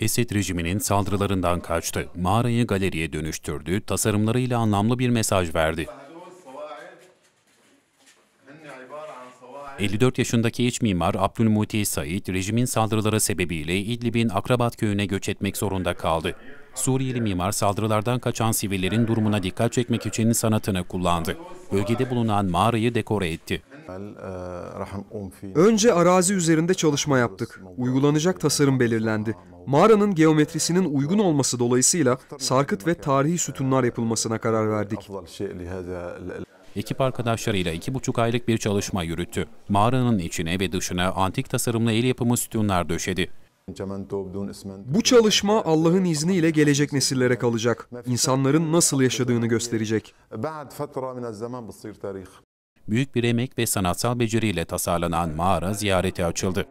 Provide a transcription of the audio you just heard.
Esed rejiminin saldırılarından kaçtı. Mağarayı galeriye dönüştürdü, tasarımlarıyla anlamlı bir mesaj verdi. 54 yaşındaki iç mimar Abdülmuti Said, rejimin saldırıları sebebiyle İdlib'in Akrabat köyüne göç etmek zorunda kaldı. Suriyeli mimar saldırılardan kaçan sivillerin durumuna dikkat çekmek için sanatını kullandı. Bölgede bulunan mağarayı dekore etti. E, Önce arazi üzerinde çalışma yaptık. Uygulanacak tasarım belirlendi. Mağaranın geometrisinin uygun olması dolayısıyla sarkıt ve tarihi sütunlar yapılmasına karar verdik. Şey, Ekip arkadaşlarıyla iki buçuk aylık bir çalışma yürüttü. Mağaranın içine ve dışına antik tasarımlı el yapımı sütunlar döşedi. Bu çalışma Allah'ın izniyle gelecek nesillere kalacak. İnsanların nasıl yaşadığını gösterecek büyük bir emek ve sanatsal beceriyle tasarlanan mağara ziyareti açıldı.